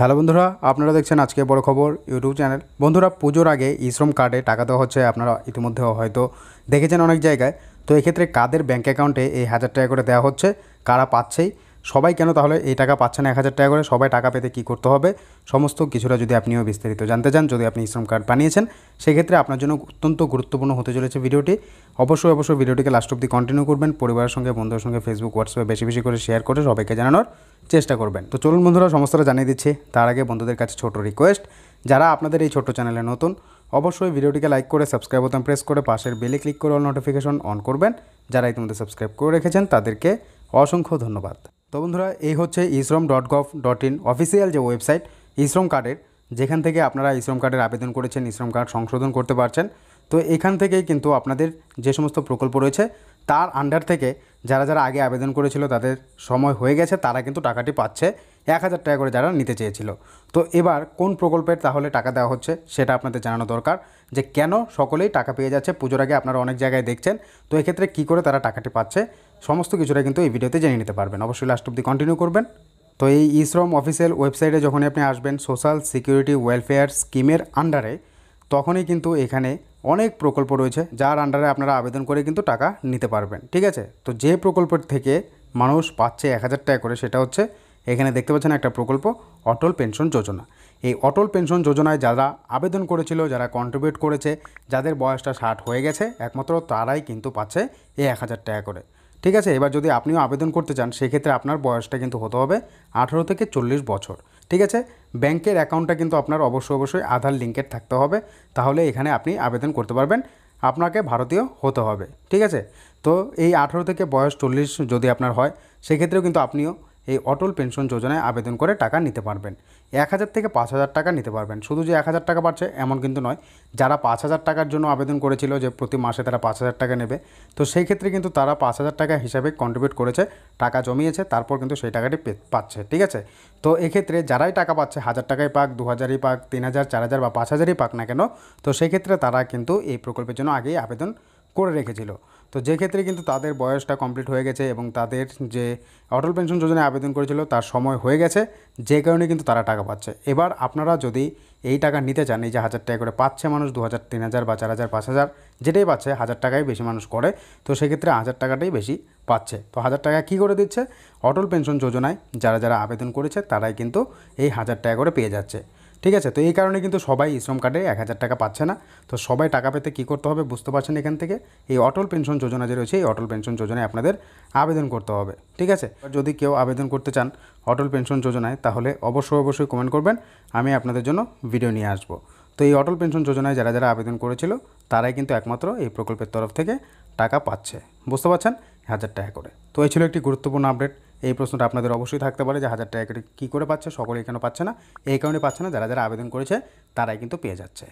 hello বন্ধুরা আপনারা দেখছেন আজকে বড় খবর ইউটিউব চ্যানেল বন্ধুরা পুজোর আগে ইশ্রম কার্ডে টাকা দেওয়া হচ্ছে আপনারা ইতিমধ্যে হয়তো দেখেছেন অনেক জায়গায় তো এক্ষেত্রে কাদের ব্যাঙ্ক অ্যাকাউন্টে এই হাজার টাকা করে দেওয়া হচ্ছে কারা পাচ্ছেই সবাই কেন তাহলে এই টাকা পাচ্ছে না এক হাজার টাকা করে সবাই টাকা পেতে কি করতে হবে সমস্ত কিছুটা যদি আপনিও বিস্তারিত জানতে চান যদি আপনি শ্রম কার্ড বানিয়েছেন সেক্ষেত্রে আপনার জন্য অত্যন্ত গুরুত্বপূর্ণ হতে চলেছে ভিডিওটি অবশ্যই অবশ্যই ভিডিওটিকে লাস্ট অব্দি কন্টিনিউ করবেন পরিবারের সঙ্গে বন্ধুদের সঙ্গে ফেসবুক হোয়াটসঅ্যাপে বেশি বেশি করে শেয়ার করে সবাইকে জানানোর চেষ্টা করবেন তো চলুন বন্ধুরা সমস্তটা জানিয়ে দিচ্ছি তার আগে বন্ধুদের কাছে ছোট রিকোয়েস্ট যারা আপনাদের এই ছোট চ্যানেলে নতুন অবশ্যই ভিডিওটিকে লাইক করে সাবস্ক্রাইব বোতাম প্রেস করে পাশের বেলে ক্লিক করে অল নোটিফিকেশন অন করবেন যারা ইতিমধ্যে সাবস্ক্রাইব করে রেখেছেন তাদেরকে অসংখ্য ধন্যবাদ তো বন্ধুরা এই হচ্ছে eShram dot gov dot in official যে ওয়েবসাইট ইশ্রম কার্ডের যেখান থেকে আপনারা ইশ্রম কার্ডের আবেদন করেছেন ইশ্রম কার্ড সংশোধন করতে পারছেন তো এখান থেকেই কিন্তু আপনাদের যে সমস্ত প্রকল্প রয়েছে তার আন্ডার থেকে যারা যারা আগে আবেদন করেছিল তাদের সময় হয়ে গেছে তারা কিন্তু টাকাটি পাচ্ছে এক হাজার টাকা করে যারা নিতে চেয়েছিল তো এবার কোন প্রকল্পের তাহলে টাকা দেওয়া হচ্ছে সেটা আপনাদের জানানো দরকার যে কেন সকলেই টাকা পেয়ে যাচ্ছে পুজোর আগে আপনারা অনেক জায়গায় দেখছেন তো এক্ষেত্রে কী করে তারা টাকাটি পাচ্ছে সমস্ত কিছুটা কিন্তু এই ভিডিওতে জেনে নিতে পারবেন অবশ্যই লাস্ট অব্দি কন্টিনিউ করবেন তো এই ইশ্রম অফিসিয়াল ওয়েবসাইটে যখনই আপনি আসবেন সোশ্যাল সিকিউরিটি ওয়েলফেয়ার স্কিমের আন্ডারে তখনই কিন্তু এখানে অনেক প্রকল্প রয়েছে যার আন্ডারে আপনারা আবেদন করে কিন্তু টাকা নিতে পারবেন ঠিক আছে তো যে প্রকল্পের থেকে মানুষ পাচ্ছে এক হাজার টাকা করে সেটা হচ্ছে এখানে দেখতে পাচ্ছেন একটা প্রকল্প অটল পেনশন যোজনা এই অটল পেনশন যোজনায় যারা আবেদন করেছিল যারা কন্ট্রিবিউট করেছে যাদের বয়সটা ষাট হয়ে গেছে একমাত্র তারাই কিন্তু পাচ্ছে এই এক হাজার টাকা করে ঠিক আছে এবার যদি আপনিও আবেদন করতে চান সেক্ষেত্রে আপনার বয়সটা কিন্তু হতে হবে আঠেরো থেকে চল্লিশ বছর ঠিক আছে ব্যাংকের অ্যাকাউন্টটা কিন্তু আপনার অবশ্যই অবশ্যই আধার লিঙ্কের থাকতে হবে তাহলে এখানে আপনি আবেদন করতে পারবেন আপনাকে ভারতীয় হতে হবে ঠিক আছে তো এই আঠেরো থেকে বয়স চল্লিশ যদি আপনার হয় সেক্ষেত্রেও কিন্তু আপনিও এই অটল পেনশন যোজনায় আবেদন করে টাকা নিতে পারবেন এক হাজার থেকে পাঁচ হাজার টাকা নিতে পারবেন শুধু যে এক হাজার টাকা পাচ্ছে এমন কিন্তু নয় যারা পাঁচ হাজার টাকার জন্য আবেদন করেছিল যে প্রতি মাসে তারা পাঁচ হাজার টাকা নেবে তো সেই ক্ষেত্রে কিন্তু তারা পাঁচ হাজার টাকা হিসাবে কন্ট্রিবিউট করেছে টাকা জমিয়েছে তারপর কিন্তু সেই টাকাটি পাচ্ছে ঠিক আছে তো এক্ষেত্রে যারাই টাকা পাচ্ছে হাজার টাকাই পাক দু হাজারই পাক তিন হাজার চার হাজার বা পাঁচ হাজারই পাক না কেন তো সেক্ষেত্রে তারা কিন্তু এই প্রকল্পের জন্য আগেই আবেদন করে রেখেছিল তো যে ক্ষেত্রে কিন্তু তাদের বয়সটা কমপ্লিট হয়ে গেছে এবং তাদের যে অটল পেনশন যোজনায় আবেদন করেছিল তার সময় হয়ে গেছে যে কারণে কিন্তু তারা টাকা পাচ্ছে এবার আপনারা যদি এই টাকা নিতে চান এই যে হাজার টাকা করে পাচ্ছে মানুষ দু হাজার তিন হাজার বা চার হাজার পাঁচ হাজার যেটাই পাচ্ছে হাজার টাকাই বেশি মানুষ করে তো সেক্ষেত্রে হাজার টাকাটাই বেশি পাচ্ছে তো হাজার টাকা কী করে দিচ্ছে অটল পেনশন যোজনায় যারা যারা আবেদন করেছে তারাই কিন্তু এই হাজার টাকা করে পেয়ে যাচ্ছে ঠিক আছে তো এই কারণে কিন্তু সবাই শ্রম কার্ডে এক হাজার টাকা পাচ্ছে না তো সবাই টাকা পেতে কী করতে হবে বুঝতে পারছেন এখান থেকে এই অটল পেনশন যোজনা যে রয়েছে এই অটল পেনশন যোজনায় আপনাদের আবেদন করতে হবে ঠিক আছে যদি কেউ আবেদন করতে চান অটল পেনশন যোজনায় তাহলে অবশ্যই অবশ্যই কমেন্ট করবেন আমি আপনাদের জন্য ভিডিও নিয়ে আসবো তো এই অটল পেনশন যোজনায় যারা যারা আবেদন করেছিল তারাই কিন্তু একমাত্র এই প্রকল্পের তরফ থেকে টাকা পাচ্ছে বুঝতে পারছেন হাজার টাকা করে তো এই ছিল একটি গুরুত্বপূর্ণ আপডেট এই প্রশ্নটা আপনাদের অবশ্যই থাকতে পারে যে হাজার টাকা কী করে পাচ্ছে সকলে কেন পাচ্ছে না এই কারণে পাচ্ছে না যারা যারা আবেদন করেছে তারাই কিন্তু পেয়ে যাচ্ছে